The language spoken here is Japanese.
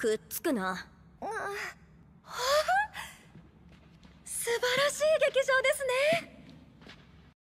くっつくな、素晴らしい